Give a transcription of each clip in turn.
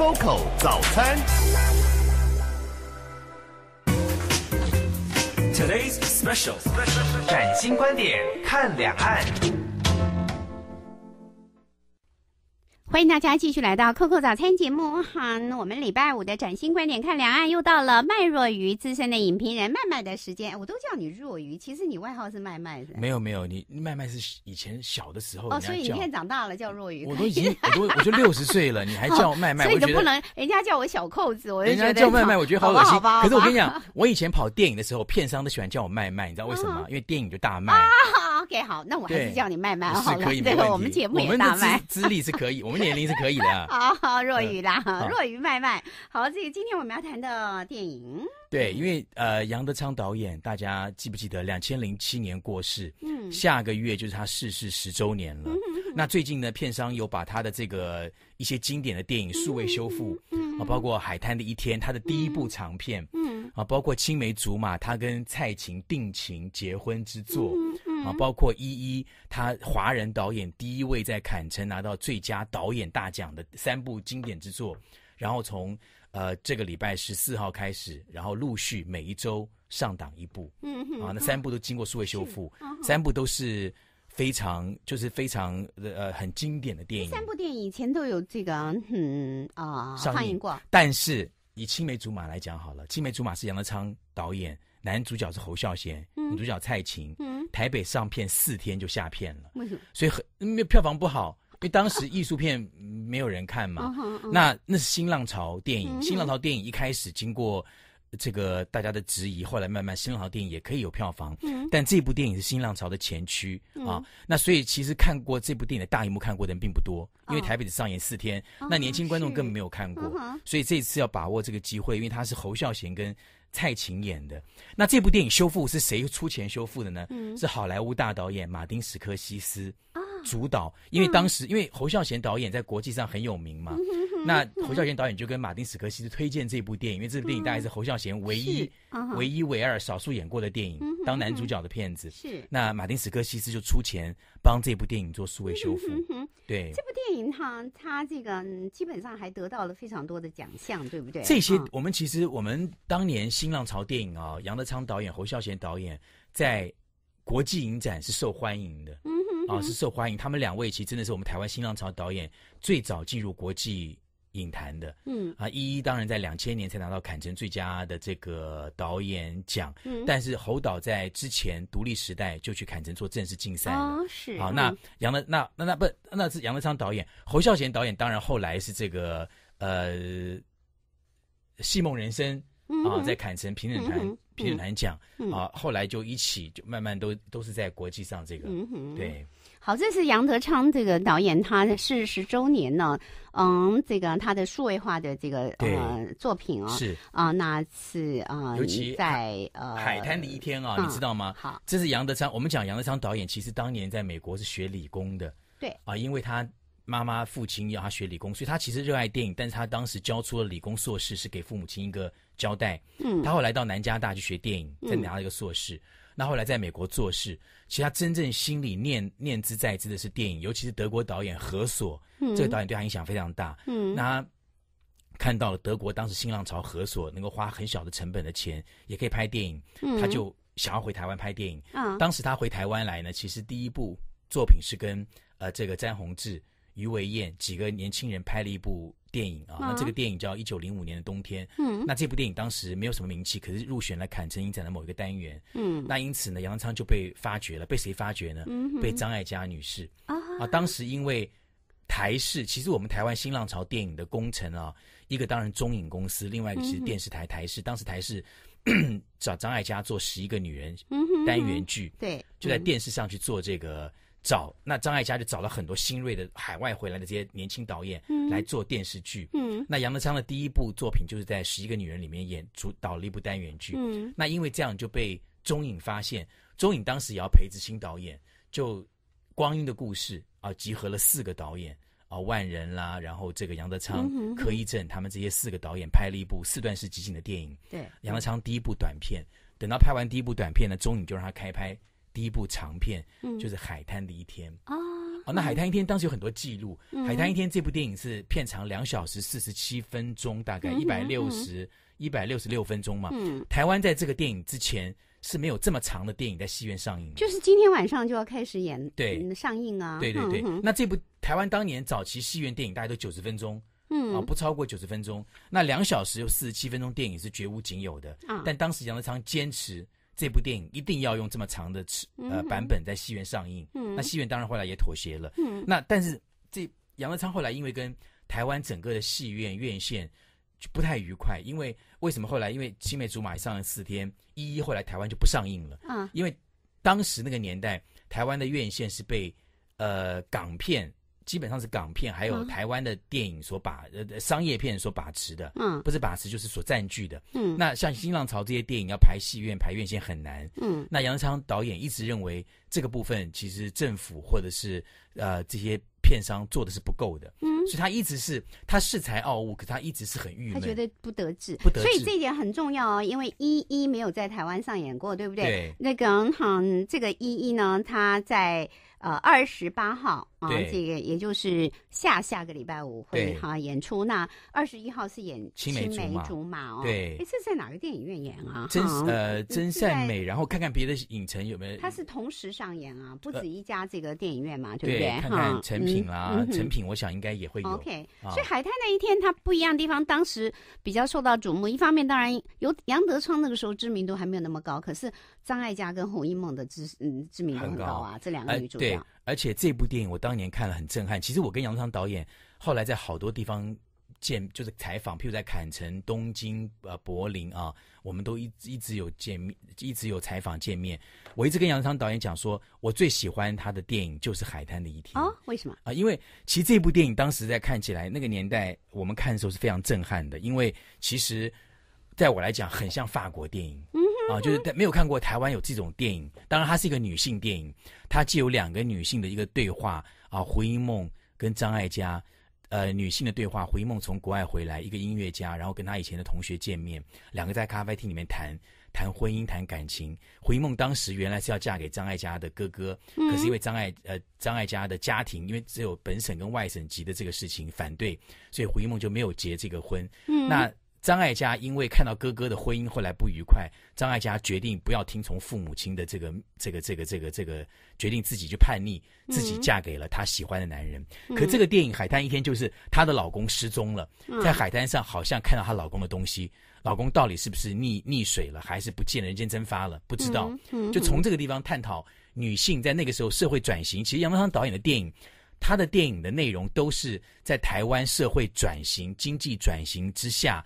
Coco 早餐。Today's special，崭新观点看两岸。欢迎大家继续来到 Coco 早餐节目，哈，我们礼拜五的崭新观点看两岸又到了麦若愚资深的影评人麦麦的时间，我都叫你若愚，其实你外号是麦麦没有没有，你麦麦是以前小的时候哦，所以你现在长大了叫若愚，我都已经我都，我都六十岁了，你还叫 麦麦，所以就不能人家叫我小扣子，我就觉得叫麦麦我觉得好恶心。可是我跟你讲，我以前跑电影的时候，片商都喜欢叫我麦麦，你知道为什么？因为电影就大卖啊。OK，好，那我还是叫你麦麦好了。对，我们节目也大麦。资资历是可以，我们年龄是可以的。好，若雨啦，若雨麦麦。好，这个今天我们要谈的电影。对，因为呃，杨德昌导演，大家记不记得？两千零七年过世，嗯，下个月就是他逝世十周年了。那最近呢，片商有把他的这个一些经典的电影数位修复，啊，包括《海滩的一天》，他的第一部长片，嗯，啊，包括《青梅竹马》，他跟蔡琴定情结婚之作。啊，包括依一，他华人导演第一位在坎城拿到最佳导演大奖的三部经典之作，然后从呃这个礼拜十四号开始，然后陆续每一周上档一部，嗯，啊，那三部都经过数位修复，三部都是非常就是非常呃呃很经典的电影。三部电影以前都有这个嗯啊上映过，但是以青梅竹马来讲好了，青梅竹马是杨德昌导演。男主角是侯孝贤，女主角蔡琴，台北上片四天就下片了，所以很因为票房不好，因为当时艺术片没有人看嘛。那那是新浪潮电影，新浪潮电影一开始经过。这个大家的质疑，后来慢慢新浪电影也可以有票房，但这部电影是新浪潮的前驱啊。那所以其实看过这部电影的大荧幕看过的人并不多，因为台北只上演四天，那年轻观众根本没有看过。所以这一次要把握这个机会，因为他是侯孝贤跟蔡琴演的。那这部电影修复是谁出钱修复的呢？是好莱坞大导演马丁·斯科西斯主导。因为当时因为侯孝贤导演在国际上很有名嘛。那侯孝贤导演就跟马丁·斯科西斯推荐这部电影，因为这部电影大概是侯孝贤唯一、唯一、唯二少数演过的电影，当男主角的片子。是那马丁·斯科西斯就出钱帮这部电影做数位修复。对，这部电影它他这个基本上还得到了非常多的奖项，对不对？这些我们其实我们当年新浪潮电影啊，杨德昌导演、侯孝贤导演在国际影展是受欢迎的，嗯，啊是受欢迎。他们两位其实真的是我们台湾新浪潮导演最早进入国际。影坛的，嗯啊，一一当然在两千年才拿到坎城最佳的这个导演奖，嗯，但是侯导在之前独立时代就去坎城做正式竞赛了，是，好，那杨德那那那不那是杨德昌导演，侯孝贤导演，当然后来是这个呃，《戏梦人生》啊，在坎城评审团评审团奖啊，后来就一起就慢慢都都是在国际上这个，对。好，这是杨德昌这个导演，他四十周年呢。嗯，这个他的数位化的这个呃作品啊，是啊，那是啊，尤其在呃海滩的一天啊，你知道吗？好，这是杨德昌。我们讲杨德昌导演，其实当年在美国是学理工的。对啊，因为他妈妈、父亲要他学理工，所以他其实热爱电影，但是他当时交出了理工硕士，是给父母亲一个交代。嗯，他后来到南加大去学电影，再拿一个硕士。那后来在美国做事，其实他真正心里念念之在之的是电影，尤其是德国导演何索，这个导演对他影响非常大。嗯，他看到德国当时新浪潮何索能够花很小的成本的钱也可以拍电影，他就想要回台湾拍电影。嗯，当时他回台湾来呢，其实第一部作品是跟呃这个詹宏志、余维燕几个年轻人拍了一部。电影啊，那这个电影叫《一九零五年的冬天》。嗯，那这部电影当时没有什么名气，可是入选了坎城影展的某一个单元。嗯，那因此呢，杨昌就被发掘了。被谁发掘呢？被张艾嘉女士。啊，当时因为台视，其实我们台湾新浪潮电影的工程啊，一个当然中影公司，另外一个是电视台台视。当时台视找张艾嘉做十一个女人单元剧，对，就在电视上去做这个。找那张艾嘉就找了很多新锐的海外回来的这些年轻导演来做电视剧。嗯，那杨德昌的第一部作品就是在《十一个女人》里面演，主导了一部单元剧。嗯，那因为这样就被中影发现，中影当时也要培植新导演，就《光阴的故事》啊，集合了四个导演啊，万人啦，然后这个杨德昌、柯一正他们这些四个导演拍了一部四段式集锦的电影。对，杨德昌第一部短片，等到拍完第一部短片呢，中影就让他开拍。第一部长片就是《海滩的一天》哦。那《海滩一天》当时有很多记录，《海滩一天》这部电影是片长两小时四十七分钟，大概一百六十一百六十六分钟嘛。台湾在这个电影之前是没有这么长的电影在戏院上映的，就是今天晚上就要开始演，对，上映啊，对对对。那这部台湾当年早期戏院电影，大概都九十分钟，嗯，啊，不超过九十分钟。那两小时有四十七分钟电影是绝无仅有的，但当时杨德昌坚持。这部电影一定要用这么长的尺呃版本在戏院上映，嗯，那戏院当然后来也妥协了。嗯，那但是这杨德昌后来因为跟台湾整个的戏院院线就不太愉快，因为为什么后来因为青梅竹马上了四天，一一后来台湾就不上映了，因为当时那个年代台湾的院线是被呃港片。基本上是港片，还有台湾的电影所把呃商业片所把持的，嗯，不是把持就是所占据的。嗯，那像新浪潮这些电影要排戏院排院线很难，嗯。那杨昌导演一直认为这个部分其实政府或者是呃这些片商做的是不够的，嗯，所以他一直是他恃才傲物，可他一直是很郁闷，他觉得不得志，不得。所以这一点很重要哦，因为一一没有在台湾上演过，对不对？对。那刚好这个一一呢，他在。呃，二十八号啊，这个也就是下下个礼拜五会哈演出。那二十一号是演青梅竹马哦。对。哎，这是在哪个电影院演啊？真呃，真善美，然后看看别的影城有没有。它是同时上演啊，不止一家这个电影院嘛，对不对？哈。看看成品啊，成品，我想应该也会有。OK。所以《海滩那一天》它不一样的地方，当时比较受到瞩目。一方面，当然有杨德昌那个时候知名度还没有那么高，可是。张艾嘉跟洪一梦的知嗯知名度很高啊，这两个女主角。对，而且这部电影我当年看了很震撼。其实我跟杨昌导演后来在好多地方见，就是采访，譬如在坎城、东京、呃柏林啊，我们都一一直有见面，一直有采访见面。我一直跟杨昌导演讲说，我最喜欢他的电影就是《海滩的一天》啊？为什么啊？因为其实这部电影当时在看起来，那个年代我们看的时候是非常震撼的，因为其实，在我来讲，很像法国电影。嗯。啊，就是没有看过台湾有这种电影。当然，它是一个女性电影，它既有两个女性的一个对话啊，胡一梦跟张艾嘉，呃，女性的对话。胡一梦从国外回来，一个音乐家，然后跟她以前的同学见面，两个在咖啡厅里面谈谈婚姻、谈感情。胡一梦当时原来是要嫁给张艾嘉的哥哥，可是因为张艾呃张艾嘉的家庭，因为只有本省跟外省籍的这个事情反对，所以胡一梦就没有结这个婚。嗯、那。张艾嘉因为看到哥哥的婚姻后来不愉快，张艾嘉决定不要听从父母亲的这个这个这个这个这个决定，自己去叛逆，自己嫁给了她喜欢的男人。可这个电影《海滩一天》就是她的老公失踪了，在海滩上好像看到她老公的东西，老公到底是不是溺溺水了，还是不见人间蒸发了？不知道。就从这个地方探讨女性在那个时候社会转型。其实杨德昌导演的电影，他的电影的内容都是在台湾社会转型、经济转型之下。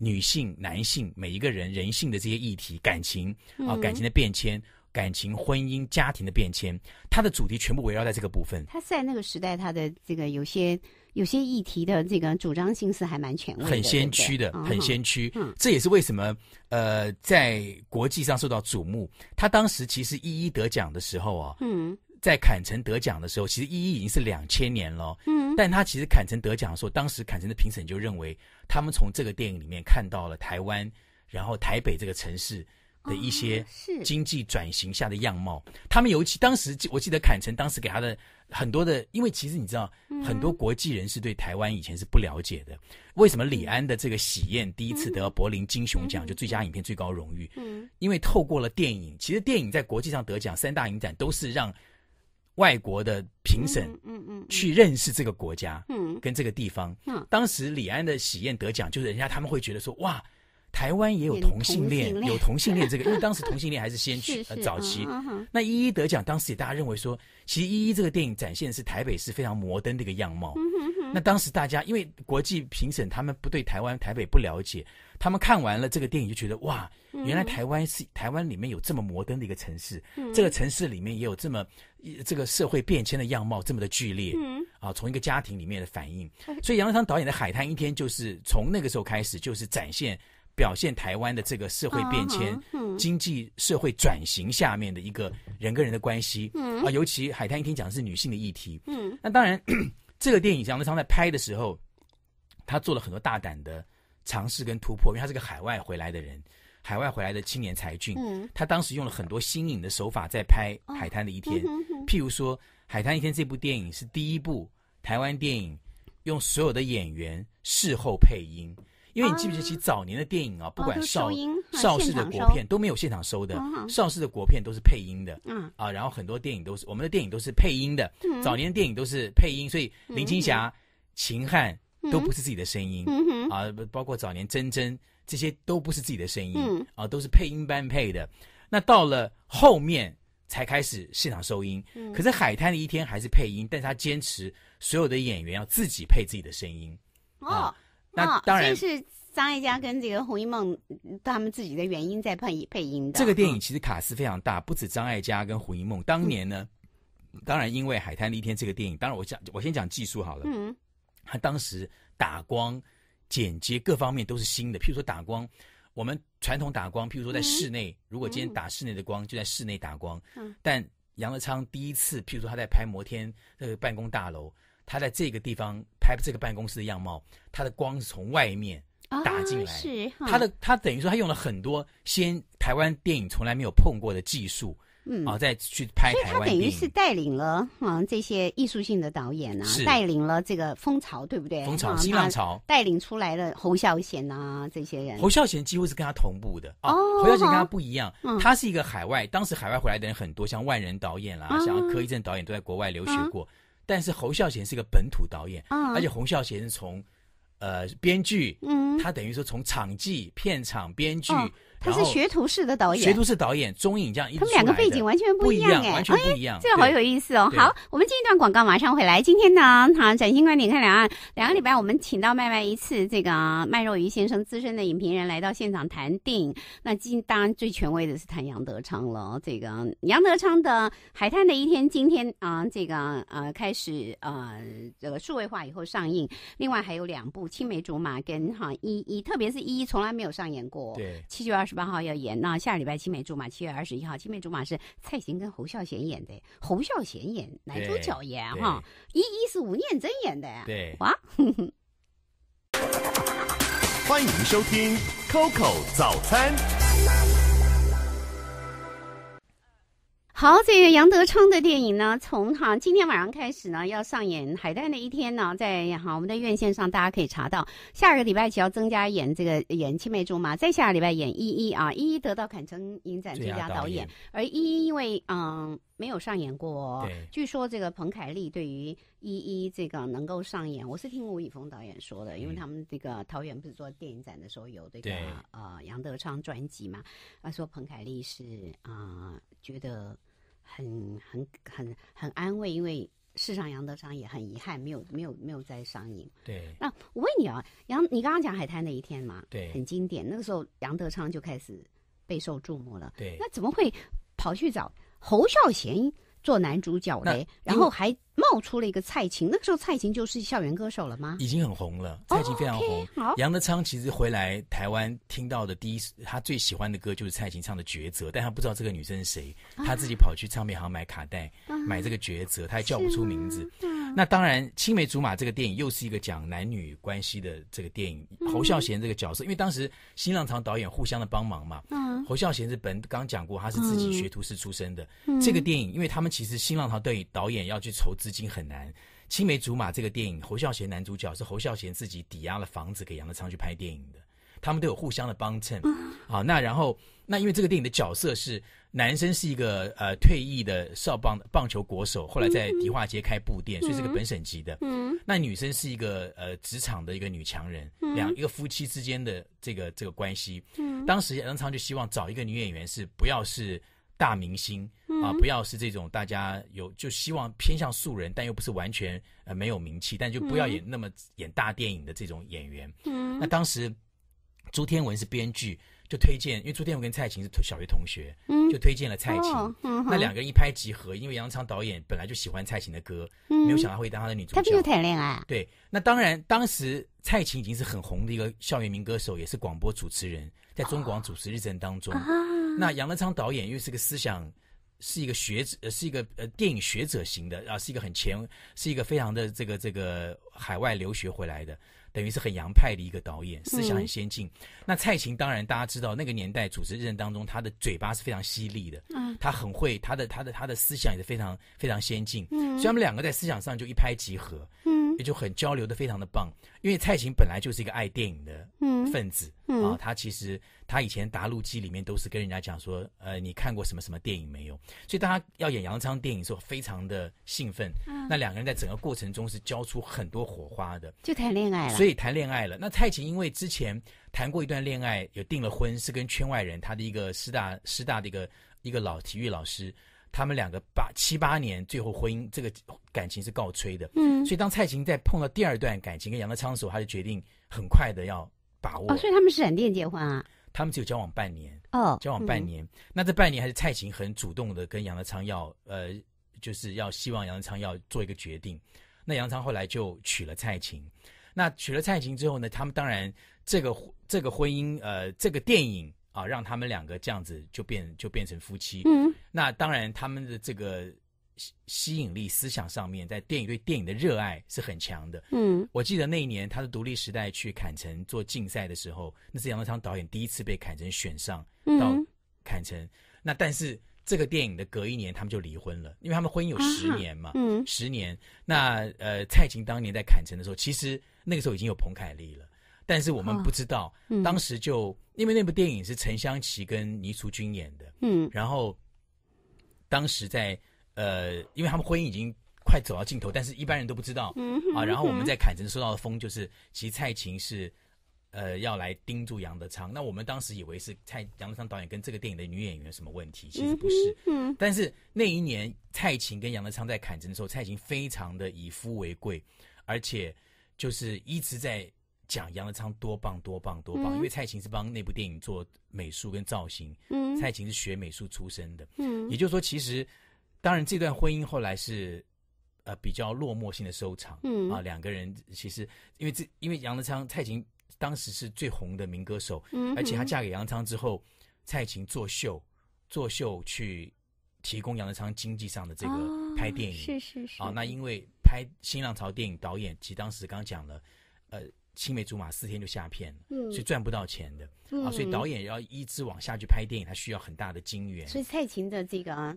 女性、男性，每一个人人性的这些议题、感情啊，感情的变迁、感情、婚姻、家庭的变迁，它的主题全部围绕在这个部分。他在那个时代，他的这个有些有些议题的这个主张性是还蛮权威的，很先驱的，很先驱。这也是为什么呃，在国际上受到瞩目。他当时其实一一得奖的时候啊。嗯。在坎城得奖的时候，其实依依已经是两千年了。嗯，但他其实坎城得奖的时候，当时坎城的评审就认为，他们从这个电影里面看到了台湾，然后台北这个城市的一些是经济转型下的样貌。他们尤其当时我记得，坎城当时给他的很多的，因为其实你知道，很多国际人士对台湾以前是不了解的。为什么李安的这个《喜宴》第一次得到柏林金熊奖，就最佳影片最高荣誉？嗯，因为透过了电影，其实电影在国际上得奖，三大影展都是让。外国的评审，嗯嗯，去认识这个国家，嗯，跟这个地方。嗯，当时李安的《喜宴》得奖，就是人家他们会觉得说，哇，台湾也有同性恋，有同性恋这个，因为当时 同性恋还是先驱，早期。那一一得奖，当时也大家认为说，其实一一这个电影展现的是台北是非常摩登的一个样貌。那当时大家因为国际评审他们不对台湾台北不了解，他们看完了这个电影就觉得，哇，原来台湾是台湾里面有这么摩登的一个城市，这个城市里面也有这么。这个社会变迁的样貌这么的剧烈，嗯，啊，从一个家庭里面的反应，所以杨德昌导演的《海滩一天》就是从那个时候开始，就是展现表现台湾的这个社会变迁、经济社会转型下面的一个人跟人的关系，嗯，啊，尤其《海滩一天》讲的是女性的议题，嗯，那当然，这个电影杨德昌在拍的时候，他做了很多大胆的尝试跟突破，因为他是个海外回来的人，海外回来的青年才俊，嗯，他当时用了很多新颖的手法在拍《海滩的一天》。譬如说，《海滩一天》这部电影是第一部台湾电影，用所有的演员事后配音。因为你记不记得，起早年的电影啊，不管邵邵氏的国片都没有现场收的，邵氏的国片都是配音的。啊，然后很多电影都是我们的电影都是配音的，早年的电影都是配音，所以林青霞、秦汉都不是自己的声音啊，包括早年真真这些都不是自己的声音啊，都是配音般配的。那到了后面。才开始现场收音，可是《海滩的一天》还是配音，但是他坚持所有的演员要自己配自己的声音。哦，那当然，这是张艾嘉跟这个胡一梦他们自己的原因在配配音的。这个电影其实卡斯非常大，不止张艾嘉跟胡一梦。当年呢，当然因为《海滩的一天》这个电影，当然我讲，我先讲技术好了。嗯，他当时打光、剪接各方面都是新的，譬如说打光。我们传统打光，譬如说在室内，如果今天打室内的光，就在室内打光。但杨德昌第一次，譬如说他在拍摩天那个办公大楼，他在这个地方拍这个办公室的样貌，他的光是从外面打进来。是他的他等于说他用了很多先台湾电影从来没有碰过的技术。嗯，哦，再去拍，所以他等于是带领了啊这些艺术性的导演啊，带领了这个风潮，对不对？风潮、新浪潮，带领出来的侯孝贤啊，这些人。侯孝贤几乎是跟他同步的哦，侯孝贤跟他不一样，他是一个海外，当时海外回来的人很多，像万人导演啦，像柯一正导演都在国外留学过，但是侯孝贤是个本土导演，而且侯孝贤是从呃编剧，他等于说从场记、片场、编剧。他是学徒式的导演，学徒式导演，中影这样一他们两个背景完全不一样哎，完全不一样，这个好有意思哦。好，我们进一段广告，马上回来。今天呢，哈，崭新观点看两岸，两个礼拜我们请到麦麦一次，这个麦若愚先生，资深的影评人来到现场谈定。那今当然最权威的是谈杨德昌了。这个杨德昌的《海滩的一天》今天啊，这个呃开始啊这个数位化以后上映。另外还有两部《青梅竹马》跟哈一一，特别是一一从来没有上演过。对，七九二。十八号要演那下礼拜《青梅竹马》七月二十一号，《青梅竹马》是蔡琴跟侯孝贤演的，侯孝贤演男主角演哈，一一是吴念真演的对，哇，欢迎收听 COCO 早餐。好，这个杨德昌的电影呢，从哈今天晚上开始呢，要上演《海带那一天》呢，在哈我们的院线上，大家可以查到。下个礼拜要增加演这个演《青梅竹马》，再下个礼拜演依依啊，依依得到坎城影展最佳导演。而依依因为嗯没有上演过，据说这个彭凯丽对于依依这个能够上演，我是听吴宇峰导演说的，因为他们这个桃园不是做电影展的时候有这个呃杨德昌专辑嘛，他说彭凯丽是啊觉得。很很很很安慰，因为世上杨德昌也很遗憾，没有没有没有再上映。对，那我问你啊，杨，你刚刚讲《海滩》那一天嘛？对，很经典。那个时候杨德昌就开始备受注目了。对，那怎么会跑去找侯孝贤？做男主角嘞，然后还冒出了一个蔡琴，那个时候蔡琴就是校园歌手了吗？已经很红了，蔡琴非常红。好，杨德昌其实回来台湾听到的第一，他最喜欢的歌就是蔡琴唱的《抉择》，但他不知道这个女生是谁，他自己跑去唱片行买卡带，买这个《抉择》，他还叫不出名字。那当然，《青梅竹马》这个电影又是一个讲男女关系的这个电影。侯孝贤这个角色，因为当时新浪潮导演互相的帮忙嘛。嗯。侯孝贤是本刚讲过，他是自己学徒师出身的。嗯。这个电影，因为他们其实新浪潮对导演要去筹资金很难，《青梅竹马》这个电影，侯孝贤男主角是侯孝贤自己抵押了房子给杨德昌去拍电影的。他们都有互相的帮衬，啊，那然后那因为这个电影的角色是男生是一个呃退役的少棒棒球国手，后来在迪化街开布店，所以是个本省级的。嗯，那女生是一个呃职场的一个女强人，两一个夫妻之间的这个这个关系。嗯，当时杨昌就希望找一个女演员，是不要是大明星啊，不要是这种大家有就希望偏向素人，但又不是完全呃没有名气，但就不要演那么演大电影的这种演员。嗯，那当时。朱天文是编剧，就推荐，因为朱天文跟蔡琴是小学同学，嗯，就推荐了蔡琴，那两个人一拍即合，因为杨德昌导演本来就喜欢蔡琴的歌，没有想到会当他的女主角。他就有谈恋爱？对，那当然，当时蔡琴已经是很红的一个校园民歌手，也是广播主持人，在中广主持日程当中。那杨德昌导演又是个思想，是一个学者，是一个呃电影学者型的啊，是一个很前，是一个非常的这个这个海外留学回来的。等于是很洋派的一个导演，思想很先进。那蔡琴当然大家知道，那个年代主持人当中，她的嘴巴是非常犀利的，她很会，她的她的她的思想也是非常非常先进，所以他们两个在思想上就一拍即合。就很交流的非常的棒，因为蔡琴本来就是一个爱电影的分子嗯啊，他其实他以前答录机里面都是跟人家讲说，呃，你看过什么什么电影没有？所以大家要演杨昌电影的时候非常的兴奋。那两个人在整个过程中是交出很多火花的，就谈恋爱了。所以谈恋爱了。那蔡琴因为之前谈过一段恋爱，有订了婚，是跟圈外人，他的一个师大师大的一个一个老体育老师。他们两个八七八年，最后婚姻这个感情是告吹的。嗯，所以当蔡琴在碰到第二段感情跟杨德昌的时候，他就决定很快的要把握。哦，所以他们闪电结婚啊？他们只有交往半年。哦，交往半年，那这半年还是蔡琴很主动的跟杨德昌要，呃，就是要希望杨德昌要做一个决定。那杨德昌后来就娶了蔡琴。那娶了蔡琴之后呢，他们当然这个这个婚姻，呃，这个电影。啊，让他们两个这样子就变就变成夫妻。嗯，那当然他们的这个吸引力、思想上面，在电影对电影的热爱是很强的。嗯，我记得那一年他的独立时代去坎城做竞赛的时候，那是杨德昌导演第一次被坎城选上到坎城。那但是这个电影的隔一年他们就离婚了，因为他们婚姻有十年嘛。嗯，十年。那呃，蔡琴当年在坎城的时候，其实那个时候已经有彭凯丽了。但是我们不知道，当时就因为那部电影是陈香琪跟倪淑君演的，嗯，然后当时在呃，因为他们婚姻已经快走到尽头，但是一般人都不知道啊。然后我们在坎城收到的风就是，其实蔡琴是呃要来盯住杨德昌。那我们当时以为是蔡杨德昌导演跟这个电影的女演员有什么问题，其实不是。嗯，但是那一年蔡琴跟杨德昌在坎城的时候，蔡琴非常的以夫为贵，而且就是一直在。讲杨德昌多棒多棒多棒，因为蔡琴是帮那部电影做美术跟造型，嗯，蔡琴是学美术出身的，嗯，也就是说，其实当然这段婚姻后来是呃比较落寞性的收场，嗯啊，两个人其实因为这因为杨德昌蔡琴当时是最红的民歌手，嗯，而且她嫁给杨德昌之后，蔡琴作秀作秀去提供杨德昌经济上的这个拍电影，是是是，啊，那因为拍新浪潮电影导演，其实当时刚讲了，呃。青梅竹马四天就下片了，所以赚不到钱的啊！所以导演要一直往下去拍电影，他需要很大的金源。所以蔡琴的这个啊，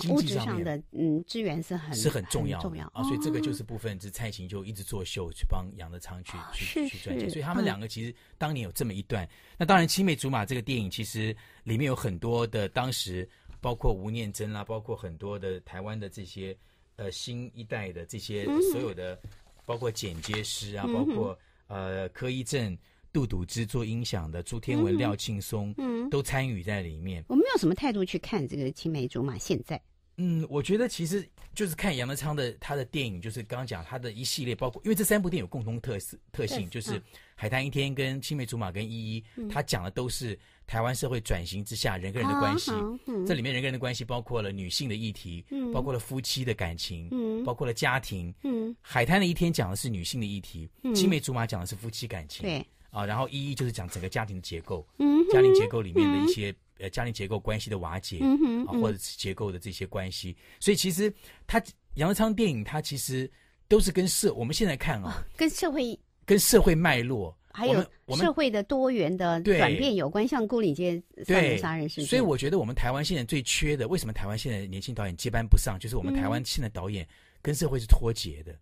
经济上的嗯资源是很是很重要，重要啊！所以这个就是部分是蔡琴就一直作秀去帮杨德昌去去去赚钱。所以他们两个其实当年有这么一段。那当然，《青梅竹马》这个电影其实里面有很多的当时，包括吴念真啦，包括很多的台湾的这些呃新一代的这些所有的，包括剪接师啊，包括。呃，柯一正、杜笃之做音响的，朱天文、廖庆松，嗯，都参与在里面。我没有什么态度去看这个《青梅竹马》现在。嗯，我觉得其实就是看杨德昌的他的电影，就是刚刚讲他的一系列，包括因为这三部电影有共同特色特性，就是《海滩一天》、跟《青梅竹马》、跟《依依》，他讲的都是。台湾社会转型之下，人跟人的关系，这里面人跟人的关系包括了女性的议题，包括了夫妻的感情，包括了家庭。海滩的一天讲的是女性的议题，青梅竹马讲的是夫妻感情，啊，然后一一就是讲整个家庭的结构，家庭结构里面的一些呃家庭结构关系的瓦解，啊，或者是结构的这些关系。所以其实他杨德昌电影，他其实都是跟社，我们现在看啊，跟社会，跟社会脉络。还有社会的多元的转变，有关像孤岭街三楼杀人事件，所以我觉得我们台湾现在最缺的，为什么台湾现在年轻导演接班不上，就是我们台湾现在导演跟社会是脱节的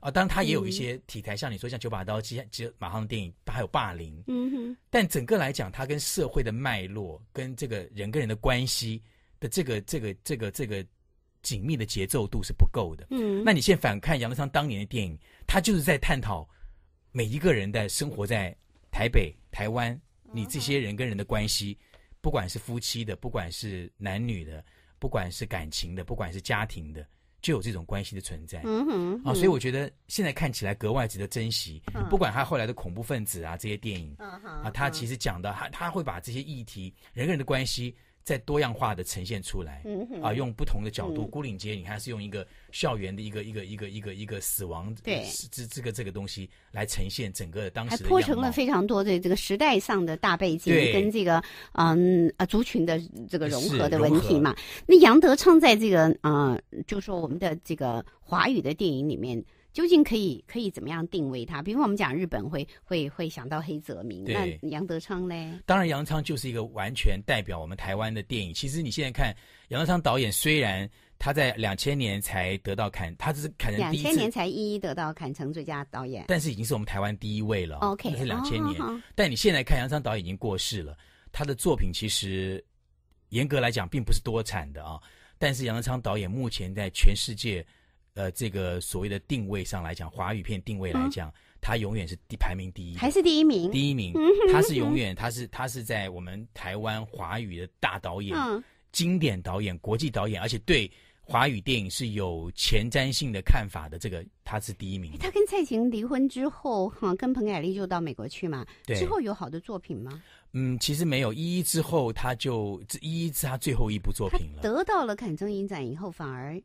啊。当然，他也有一些题材，像你说，像九把刀接接马上的电影，还有霸凌，嗯哼。但整个来讲，他跟社会的脉络，跟这个人跟人的关系的这个这个这个这个紧密的节奏度是不够的。嗯，那你现在反看杨德昌当年的电影，他就是在探讨。每一个人的生活在台北、台湾，你这些人跟人的关系，不管是夫妻的，不管是男女的，不管是感情的，不管是家庭的，就有这种关系的存在。嗯哼，啊，所以我觉得现在看起来格外值得珍惜。不管他后来的恐怖分子啊这些电影，啊，他其实讲的，他他会把这些议题、人跟人的关系。在多样化的呈现出来，啊，用不同的角度。孤岭街，你看是用一个校园的一个一个一个一个一个死亡，对，这这个这个东西来呈现整个当时。还铺成了非常多的这个时代上的大背景，跟这个嗯啊族群的这个融合的问题嘛。那杨德昌在这个啊，就说我们的这个华语的电影里面。究竟可以可以怎么样定位他？比如我们讲日本会会会想到黑泽明，那杨德昌嘞？当然，杨德昌就是一个完全代表我们台湾的电影。其实你现在看杨德昌导演，虽然他在两千年才得到坎，他只是坎成两千年才一一得到坎成最佳导演，但是已经是我们台湾第一位了。OK，是两千年。但你现在看杨德昌导演已经过世了，他的作品其实严格来讲并不是多产的啊。但是杨德昌导演目前在全世界。呃，这个所谓的定位上来讲，华语片定位来讲，他永远是第排名第一，还是第一名？第一名，他是永远，他是他是在我们台湾华语的大导演、经典导演、国际导演，而且对华语电影是有前瞻性的看法的。这个他是第一名。他跟蔡琴离婚之后，哈，跟彭凯丽就到美国去嘛。对。之后有好的作品吗？嗯，其实没有，一一之后他就一一是他最后一部作品了。得到了坎中影展以后，反而。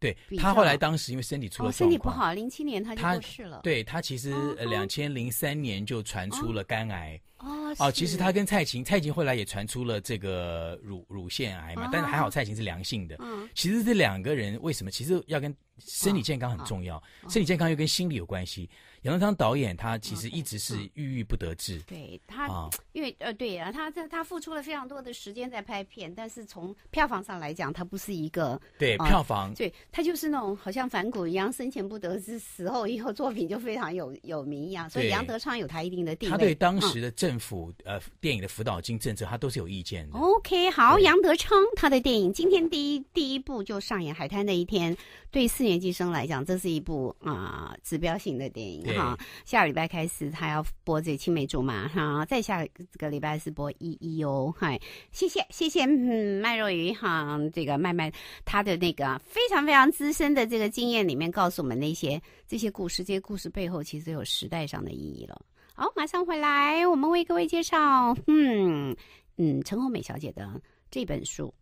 对他后来当时因为身体出了，身体不好，零七年他就过世了。对他其实两千零三年就传出了肝癌哦，哦，其实他跟蔡琴，蔡琴后来也传出了这个乳乳腺癌嘛，但是还好蔡琴是良性的。嗯，其实这两个人为什么？其实要跟身体健康很重要，身体健康又跟心理有关系。杨德昌导演，他其实一直是郁郁不得志。对他，因为呃，对啊，他在他付出了非常多的时间在拍片，但是从票房上来讲，他不是一个对票房。对他就是那种好像反骨一样，生前不得志，死后以后作品就非常有有名一样。所以杨德昌有他一定的地位。他对当时的政府呃电影的辅导金政策，他都是有意见的。OK，好，杨德昌他的电影，今天第一第一部就上演《海滩那一天》，对四年级生来讲，这是一部啊指标性的电影。好，下礼拜开始他要播这青梅竹马，哈，再下个礼拜是播一一哦，嗨，谢谢谢谢嗯，麦若云哈，这个麦麦他的那个非常非常资深的这个经验里面告诉我们那些这些故事，这些故事背后其实有时代上的意义了。好，马上回来，我们为各位介绍，嗯嗯，陈红美小姐的这本书。